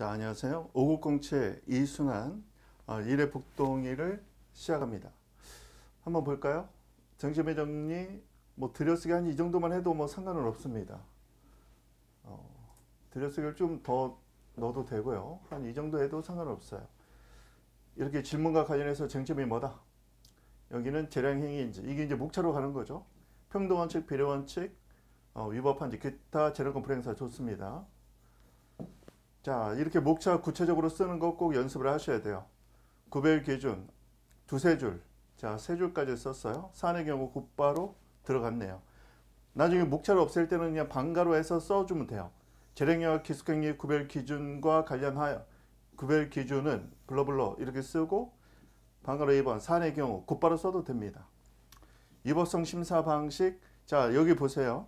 자, 안녕하세요. 오국공채 이순환 어, 일의 복동이를 시작합니다. 한번 볼까요? 정시배 정리 뭐 들여쓰기 한 이 정도만 해도 뭐 상관은 없습니다. 어, 들여쓰기를 좀 더 넣어도 되고요. 한 이 정도 해도 상관없어요. 이렇게 질문과 관련해서 쟁점이 뭐다? 여기는 재량행위인지 이게 이제 목차로 가는 거죠. 평등원칙, 비례원칙, 어, 위법한지 기타 재량권 불행사 좋습니다. 자, 이렇게 목차 구체적으로 쓰는 거 꼭 연습을 하셔야 돼요. 구별 기준, 두세 줄, 자, 세 줄까지 썼어요. 산의 경우 곧바로 들어갔네요. 나중에 목차를 없앨 때는 그냥 방가로 해서 써주면 돼요. 재량량 기숙행위 구별 기준과 관련하여 구별 기준은 블러블러 이렇게 쓰고 방가로 2번 산의 경우 곧바로 써도 됩니다. 위법성 심사 방식 자 여기 보세요.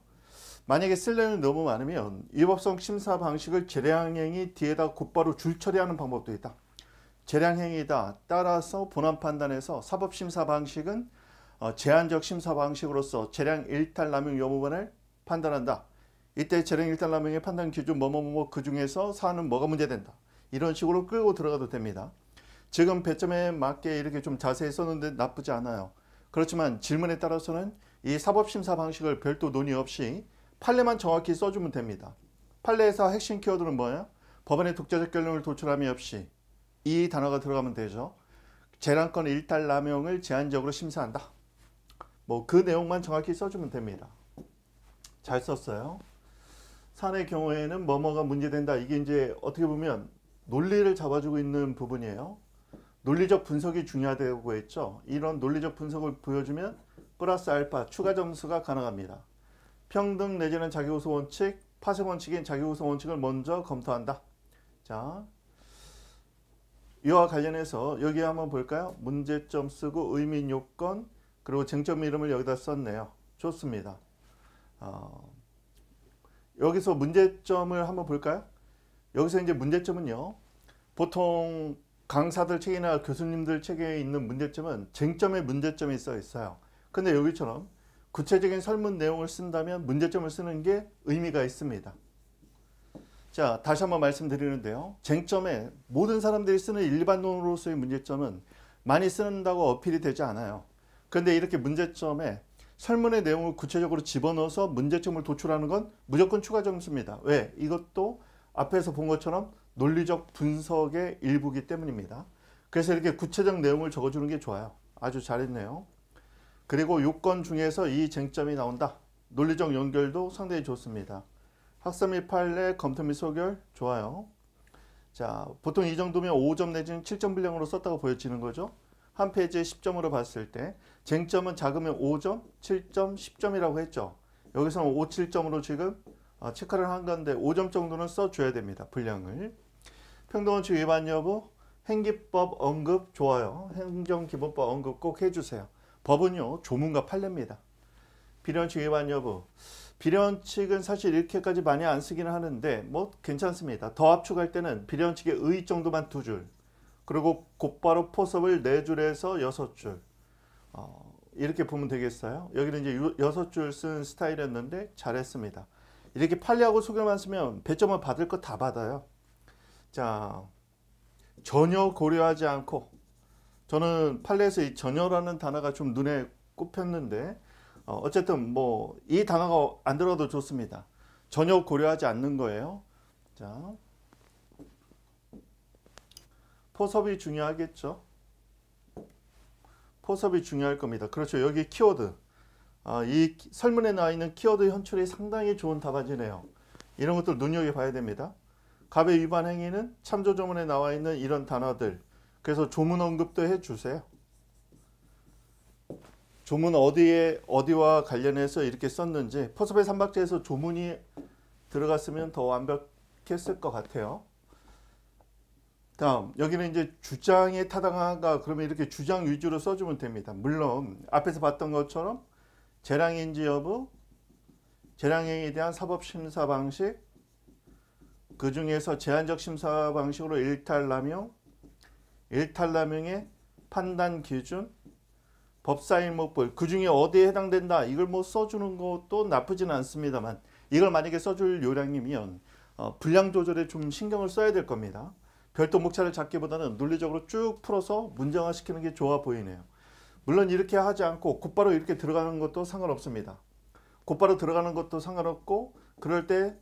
만약에 쓸 내용이 너무 많으면 위법성 심사 방식을 재량행위 뒤에다 곧바로 줄 처리하는 방법도 있다. 재량행위다. 따라서 본안 판단에서 사법심사 방식은 어, 제한적 심사 방식으로서 재량 일탈 남용 여부만을 판단한다. 이때 재량 일탈 남용의 판단 기준 뭐 뭐뭐 그 중에서 사안은 뭐가 문제된다. 이런 식으로 끌고 들어가도 됩니다. 지금 배점에 맞게 이렇게 좀 자세히 썼는데 나쁘지 않아요. 그렇지만 질문에 따라서는 이 사법심사 방식을 별도 논의 없이 판례만 정확히 써주면 됩니다. 판례에서 핵심 키워드는 뭐예요? 법원의 독자적 결론을 도출함이 없이 이 단어가 들어가면 되죠. 재량권 일탈 남용을 제한적으로 심사한다. 뭐 그 내용만 정확히 써주면 됩니다. 잘 썼어요. 산의 경우에는 뭐뭐가 문제된다. 이게 이제 어떻게 보면 논리를 잡아주고 있는 부분이에요. 논리적 분석이 중요하다고 했죠. 이런 논리적 분석을 보여주면 플러스 알파 추가 점수가 가능합니다. 평등 내지는 자기우수 원칙, 파생 원칙인 자기우수 원칙을 먼저 검토한다. 자, 이와 관련해서 여기 한번 볼까요? 문제점 쓰고 의미 요건 그리고 쟁점 이름을 여기다 썼네요. 좋습니다. 어, 여기서 문제점을 한번 볼까요? 여기서 이제 문제점은요. 보통 강사들 책이나 교수님들 책에 있는 문제점은 쟁점의 문제점이 써 있어요. 근데 여기처럼 구체적인 설문 내용을 쓴다면 문제점을 쓰는 게 의미가 있습니다. 자, 다시 한번 말씀드리는데요. 쟁점에 모든 사람들이 쓰는 일반론으로서의 문제점은 많이 쓰는다고 어필이 되지 않아요. 그런데 이렇게 문제점에 설문의 내용을 구체적으로 집어넣어서 문제점을 도출하는 건 무조건 추가 점수입니다. 왜? 이것도 앞에서 본 것처럼 논리적 분석의 일부기 이 때문입니다. 그래서 이렇게 구체적 내용을 적어주는 게 좋아요. 아주 잘했네요. 그리고 요건 중에서 이 쟁점이 나온다. 논리적 연결도 상당히 좋습니다. 학습 및 판례, 검토 및 소결, 좋아요. 자, 보통 이 정도면 5점 내지는 7점 분량으로 썼다고 보여지는 거죠. 한 페이지에 10점으로 봤을 때 쟁점은 작으면 5점, 7점, 10점이라고 했죠. 여기서는 5, 7점으로 지금 어, 체크를 한 건데 5점 정도는 써줘야 됩니다. 분량을. 평등원칙 위반 여부, 행기법 언급 좋아요. 행정기본법 언급 꼭 해주세요. 법은요 조문과 판례입니다. 비련칙 위반 여부. 비련칙은 사실 이렇게까지 많이 안 쓰기는 하는데 뭐 괜찮습니다. 더 압축할 때는 비련칙 의의 정도만 두 줄. 그리고 곧바로 포섭을 네 줄에서 여섯 줄. 어, 이렇게 보면 되겠어요. 여기는 이제 여섯 줄 쓴 스타일이었는데 잘했습니다. 이렇게 판례하고 소개만 쓰면 배점을 받을 거 다 받아요. 자, 전혀 고려하지 않고 저는 판례에서 이전열하는 단어가 좀 눈에 꼽혔는데 어, 어쨌든 뭐 이 단어가 안 들어도 좋습니다. 전혀 고려하지 않는 거예요. 자, 포섭이 중요하겠죠. 포섭이 중요할 겁니다. 그렇죠. 여기 키워드. 아, 이 설문에 나와 있는 키워드 현출이 상당히 좋은 답안이네요 이런 것들 눈여겨봐야 됩니다. 갑의 위반 행위는 참조조문에 나와 있는 이런 단어들 그래서 조문 언급도 해 주세요. 조문 어디에 어디와 관련해서 이렇게 썼는지 포섭의 삼박자에서 조문이 들어갔으면 더 완벽했을 것 같아요. 다음 여기는 이제 주장에 타당한가 그러면 이렇게 주장 위주로 써주면 됩니다. 물론 앞에서 봤던 것처럼 재량인지 여부, 재량행위에 대한 사법심사 방식, 그 중에서 제한적 심사 방식으로 일탈 남용, 일탈남용의 판단 기준, 법사일목불 그 중에 어디에 해당된다 이걸 뭐 써주는 것도 나쁘진 않습니다만 이걸 만약에 써줄 요량이면 어, 분량 조절에 좀 신경을 써야 될 겁니다. 별도 목차를 잡기보다는 논리적으로 쭉 풀어서 문장화시키는 게 좋아 보이네요. 물론 이렇게 하지 않고 곧바로 이렇게 들어가는 것도 상관없습니다. 곧바로 들어가는 것도 상관없고 그럴 때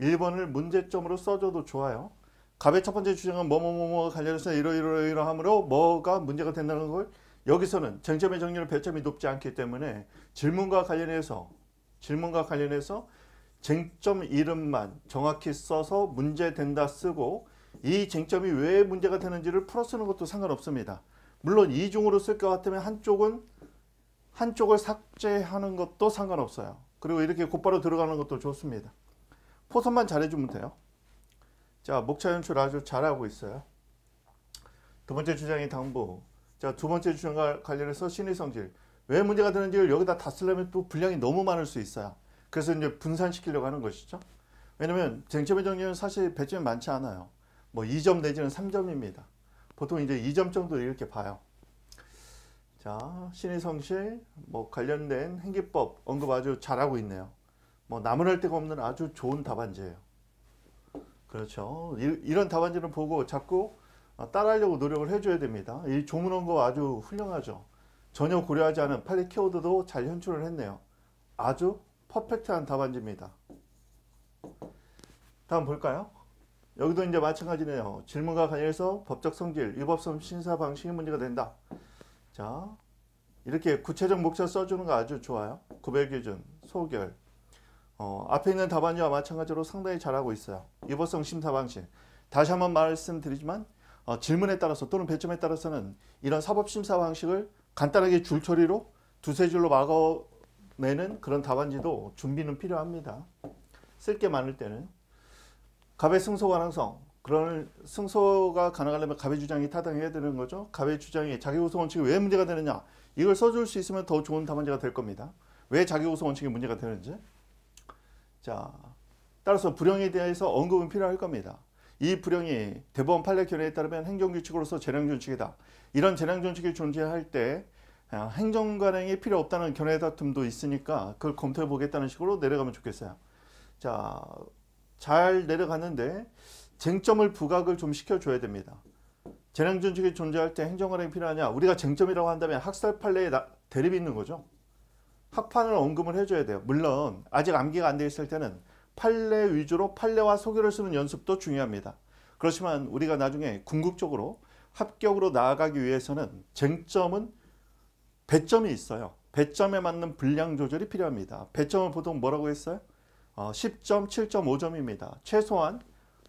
1번을 문제점으로 써줘도 좋아요. 갑의 첫 번째 주장은 뭐뭐뭐뭐 뭐, 뭐, 뭐 관련해서 이러이러이러하므로 뭐가 문제가 된다는 걸 여기서는 쟁점의 정리를 배점이 높지 않기 때문에 질문과 관련해서 질문과 관련해서 쟁점 이름만 정확히 써서 문제 된다 쓰고 이 쟁점이 왜 문제가 되는지를 풀어 쓰는 것도 상관없습니다. 물론 이중으로 쓸 것 같으면 한쪽은 한쪽을 삭제하는 것도 상관없어요. 그리고 이렇게 곧바로 들어가는 것도 좋습니다. 포선만 잘해주면 돼요. 자, 목차 연출 아주 잘하고 있어요. 두 번째 주장이 당부. 자, 두 번째 주장과 관련해서 신의 성질. 왜 문제가 되는지를 여기다 다 쓰려면 또 분량이 너무 많을 수 있어요. 그래서 이제 분산시키려고 하는 것이죠. 왜냐면 쟁점의 정리는 사실 배점이 많지 않아요. 뭐 2점 내지는 3점입니다. 보통 이제 2점 정도 이렇게 봐요. 자, 신의 성실, 뭐 관련된 행기법 언급 아주 잘하고 있네요. 뭐 나무랄 데가 없는 아주 좋은 답안지예요. 그렇죠. 이, 런 답안지를 보고 자꾸 어, 따라하려고 노력을 해줘야 됩니다. 이 조문원고 아주 훌륭하죠. 전혀 고려하지 않은 팔리 키워드도 잘 현출을 했네요. 아주 퍼펙트한 답안지입니다. 다음 볼까요? 여기도 이제 마찬가지네요. 질문과 관련해서 법적 성질, 위법성 심사 방식이 문제가 된다. 자, 이렇게 구체적 목차 써주는 거 아주 좋아요. 구별 기준, 소결, 어, 앞에 있는 답안이와 마찬가지로 상당히 잘하고 있어요. 유보성 심사 방식. 다시 한번 말씀드리지만 어, 질문에 따라서 또는 배점에 따라서는 이런 사법심사 방식을 간단하게 줄 처리로 두세 줄로 막아내는 그런 답안지도 준비는 필요합니다. 쓸 게 많을 때는. 갑의 승소 가능성. 그런 승소가 가능하려면 갑의 주장이 타당해야 되는 거죠. 갑의 주장이 자기우선 원칙이 왜 문제가 되느냐. 이걸 써줄 수 있으면 더 좋은 답안지가 될 겁니다. 왜자기우선 원칙이 문제가 되는지. 자, 따라서 불형에 대해서 언급은 필요할 겁니다. 이 불형이 대법원 판례 결의에 따르면 행정규칙으로서 재량준칙이다. 이런 재량준칙이 존재할 때 아, 행정관행이 필요 없다는 견해 다툼도 있으니까 그걸 검토해 보겠다는 식으로 내려가면 좋겠어요. 자, 잘 내려갔는데 쟁점을 부각을 좀 시켜줘야 됩니다. 재량준칙이 존재할 때 행정관행이 필요하냐? 우리가 쟁점이라고 한다면 학살 판례에 대립이 있는 거죠. 합판을 언급을 해줘야 돼요. 물론 아직 암기가 안 돼 있을 때는 판례 위주로 판례와 소개를 쓰는 연습도 중요합니다. 그렇지만 우리가 나중에 궁극적으로 합격으로 나아가기 위해서는 쟁점은 배점이 있어요. 배점에 맞는 분량 조절이 필요합니다. 배점을 보통 뭐라고 했어요? 어, 10점, 7.5점입니다. 최소한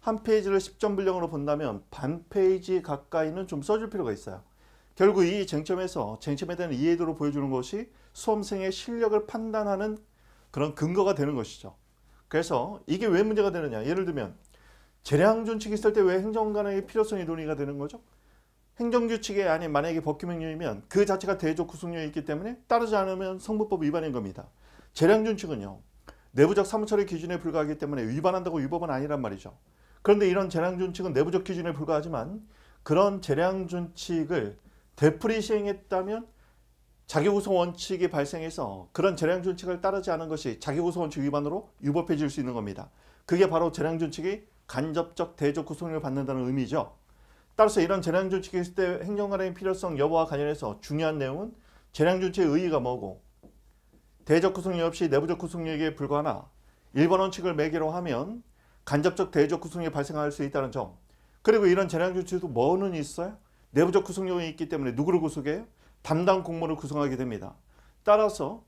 한 페이지를 10점 분량으로 본다면 반 페이지 가까이는 좀 써줄 필요가 있어요. 결국 이 쟁점에서 쟁점에 대한 이해도를 보여주는 것이 수험생의 실력을 판단하는 그런 근거가 되는 것이죠. 그래서 이게 왜 문제가 되느냐. 예를 들면 재량준칙이 있을 때 왜 행정관의 필요성이 논의가 되는 거죠? 행정규칙에 아닌 만약에 법규명령이면 그 자체가 대조 구속력이 있기 때문에 따르지 않으면 성부법 위반인 겁니다. 재량준칙은요. 내부적 사무처리 기준에 불과하기 때문에 위반한다고 위법은 아니란 말이죠. 그런데 이런 재량준칙은 내부적 기준에 불과하지만 그런 재량준칙을 대풀이 시행했다면 자기구성 원칙이 발생해서 그런 재량 준칙을 따르지 않은 것이 자기구성 원칙 위반으로 유법해질 수 있는 겁니다. 그게 바로 재량 준칙이 간접적 대조 구속을 받는다는 의미죠. 따라서 이런 재량 준칙이 있을 때 행정관의 필요성 여부와 관련해서 중요한 내용은 재량 준칙의 의의가 뭐고 대적 구속력 없이 내부적 구속력에 불과하나 일반 원칙을 매개로 하면 간접적 대적 구속력이 발생할 수 있다는 점 그리고 이런 재량 준칙도 뭐는 있어요? 내부적 구속력이 있기 때문에 누구를 구속해요? 담당 공무원을 구성하게 됩니다. 따라서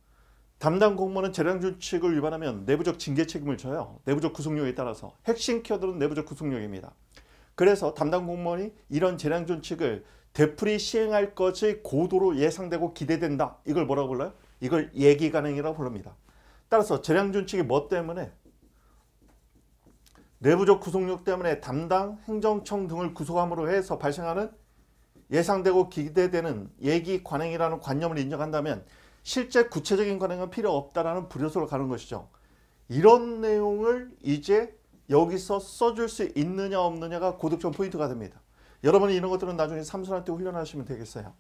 담당 공무원은 재량 준칙을 위반하면 내부적 징계 책임을 져요. 내부적 구속력에 따라서 핵심 키워드는 내부적 구속력입니다. 그래서 담당 공무원이 이런 재량 준칙을 되풀이 시행할 것이 고도로 예상되고 기대된다. 이걸 뭐라고 불러요? 이걸 예기 가능이라고 부릅니다. 따라서 재량 준칙이 뭐 때문에 내부적 구속력 때문에 담당 행정청 등을 구속함으로 해서 발생하는 예상되고 기대되는 예기 관행이라는 관념을 인정한다면 실제 구체적인 관행은 필요 없다라는 불효소로 가는 것이죠. 이런 내용을 이제 여기서 써줄 수 있느냐 없느냐가 고득점 포인트가 됩니다. 여러분이 이런 것들은 나중에 삼순한테 훈련하시면 되겠어요.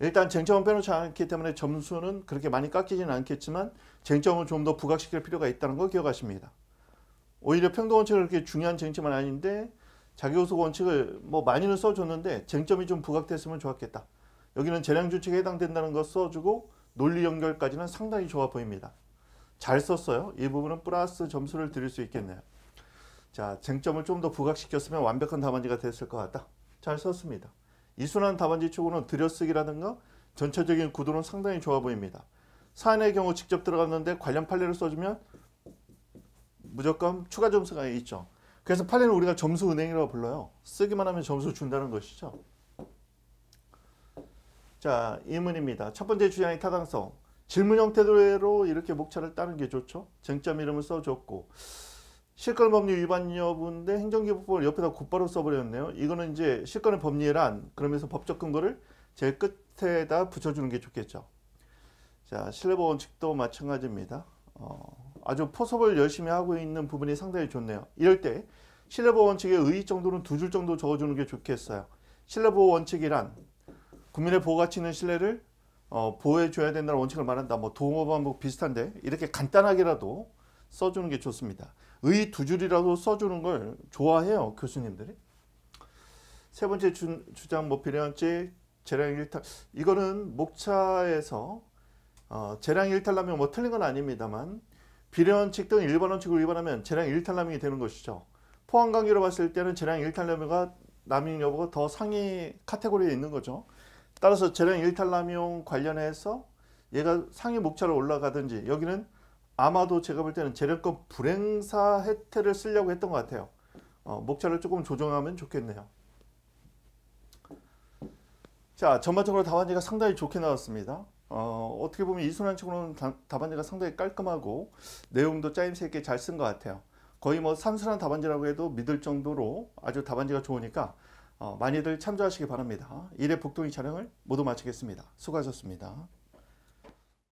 일단 쟁점은 빼놓지 않기 때문에 점수는 그렇게 많이 깎이지는 않겠지만 쟁점을 좀 더 부각시킬 필요가 있다는 걸 기억하십니다. 오히려 평등원칙은 그렇게 중요한 쟁점은 아닌데 자기우수 원칙을 뭐 많이는 써줬는데 쟁점이 좀 부각됐으면 좋았겠다. 여기는 재량 준칙에 해당된다는 거 써주고 논리 연결까지는 상당히 좋아 보입니다. 잘 썼어요. 이 부분은 플러스 점수를 드릴 수 있겠네요. 자, 쟁점을 좀 더 부각시켰으면 완벽한 답안지가 됐을 것 같다. 잘 썼습니다. 이순환 답안지 추구는 들여쓰기라든가 전체적인 구도는 상당히 좋아 보입니다. 사안의 경우 직접 들어갔는데 관련 판례를 써주면 무조건 추가 점수가 있죠. 그래서 판례는 우리가 점수 은행이라고 불러요. 쓰기만 하면 점수 준다는 것이죠. 자, 이문입니다. 첫 번째 주장의 타당성. 질문 형태로 이렇게 목차를 따는 게 좋죠. 쟁점 이름을 써줬고 실권 법률 위반 여부인데 행정기법을 옆에다 곧바로 써버렸네요. 이거는 이제 실권의 법률란 그러면서 법적 근거를 제일 끝에다 붙여주는 게 좋겠죠. 자, 신뢰보험 칙도 마찬가지입니다. 어. 아주 포섭을 열심히 하고 있는 부분이 상당히 좋네요. 이럴 때 신뢰보호 원칙의 의의 정도는 두 줄 정도 적어주는 게 좋겠어요. 신뢰보호 원칙이란 국민의 보호가치 있는 신뢰를 어, 보호해줘야 된다는 원칙을 말한다. 뭐 도모반복 뭐 비슷한데 이렇게 간단하게라도 써주는 게 좋습니다. 의의 두 줄이라도 써주는 걸 좋아해요. 교수님들이. 세 번째 주, 장 뭐비례원칙 재량 일탈 이거는 목차에서 어, 재량 일탈라면 뭐 틀린 건 아닙니다만 비례원칙 등 일반원칙을 위반하면 재량 일탈남용이 되는 것이죠. 포항관계로 봤을 때는 재량 일탈남용과 남용 여부가 더 상위 카테고리에 있는 거죠. 따라서 재량 일탈남용 관련해서 얘가 상위 목차로 올라가든지 여기는 아마도 제가 볼 때는 재량권 불행사 혜택을 쓰려고 했던 것 같아요. 어, 목차를 조금 조정하면 좋겠네요. 자, 전반적으로 답안지가 상당히 좋게 나왔습니다. 어, 어떻게 보면 이순환 측으로는 답안지가 상당히 깔끔하고 내용도 짜임새 있게 잘 쓴 것 같아요. 거의 뭐 삼순환 답안지라고 해도 믿을 정도로 아주 답안지가 좋으니까 어, 많이들 참조하시기 바랍니다. 1회 복동이 촬영을 모두 마치겠습니다. 수고하셨습니다.